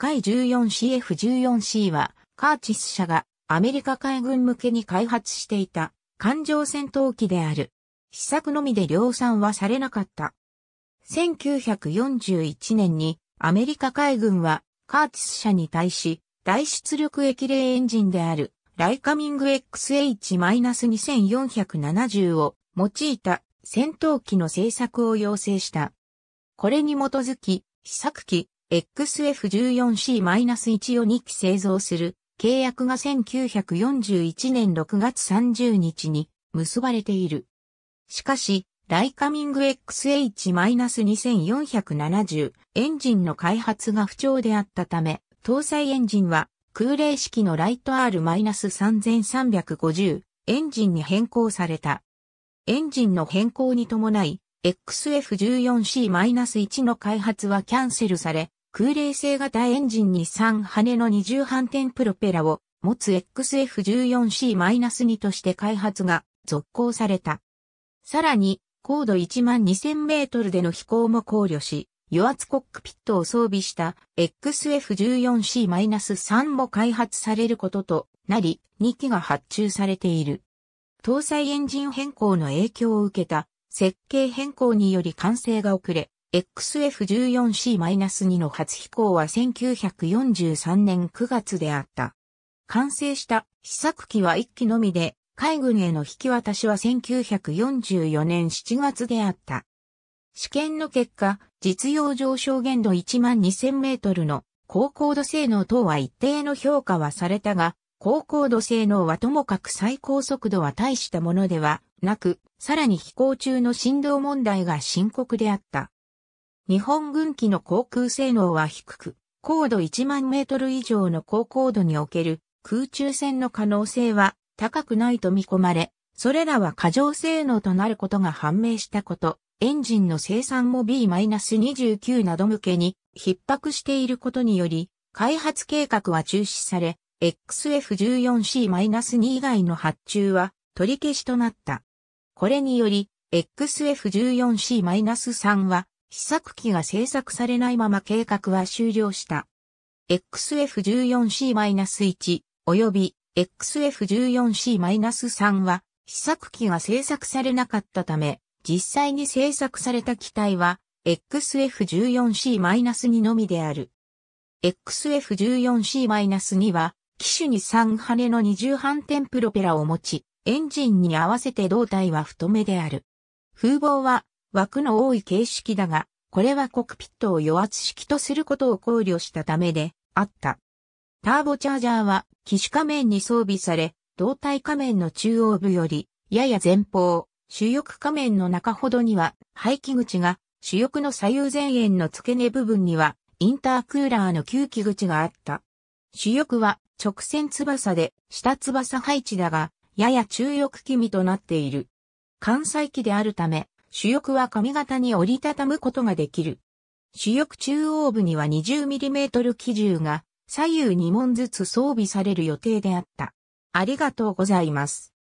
海 14CF14C は、カーチス社がアメリカ海軍向けに開発していた艦上戦闘機である。試作のみで量産はされなかった。1941年にアメリカ海軍はカーチス社に対し大出力液冷エンジンであるライカミング XH-2470 を用いた戦闘機の製作を要請した。これに基づき試作機 XF14C-1 を2機製造する契約が1941年6月30日に結ばれている。しかし、ライカミング XH-2470 エンジンの開発が不調であったため、搭載エンジンは空冷式のライト R-3350 エンジンに変更された。エンジンの変更に伴い、XF14C-1 の開発はキャンセルされ、空冷性型エンジンに3羽の二重反転プロペラを持つ XF14C-2 として開発が続行された。さらに、高度1万2000メートルでの飛行も考慮し、油圧コックピットを装備した XF14C-3 も開発されることとなり、2機が発注されている。搭載エンジン変更の影響を受けた設計変更により完成が遅れ、XF14C-2 の初飛行は1943年9月であった。完成した試作機は1機のみで、海軍への引き渡しは1944年7月であった。試験の結果、実用上昇限度1万2000メートルの高高度性能等は一定の評価はされたが、高高度性能はともかく最高速度は大したものではなく、さらに飛行中の振動問題が深刻であった。日本軍機の航空性能は低く、高度1万メートル以上の高高度における空中戦の可能性は高くないと見込まれ、それらは過剰性能となることが判明したこと、エンジンの生産も B-29 など向けに逼迫していることにより、開発計画は中止され、XF14C-2 以外の発注は取り消しとなった。これにより、XF14C-3 は試作機が製作されないまま計画は終了した。XF14C-1 及び XF14C-3 は試作機が製作されなかったため、実際に製作された機体は XF14C-2 のみである。XF14C-2 は機種に3羽の二重反転プロペラを持ち、エンジンに合わせて胴体は太めである。風貌は枠の多い形式だが、これはコクピットを余圧式とすることを考慮したためであった。ターボチャージャーは機種仮面に装備され、胴体仮面の中央部より、やや前方、主翼仮面の中ほどには排気口が、主翼の左右前縁の付け根部分には、インタークーラーの吸気口があった。主翼は直線翼で下翼配置だが、やや中翼気味となっている。関西機であるため、主翼は髪型に折りたたむことができる。主翼中央部には 20mm 機銃が左右2門ずつ装備される予定であった。ありがとうございます。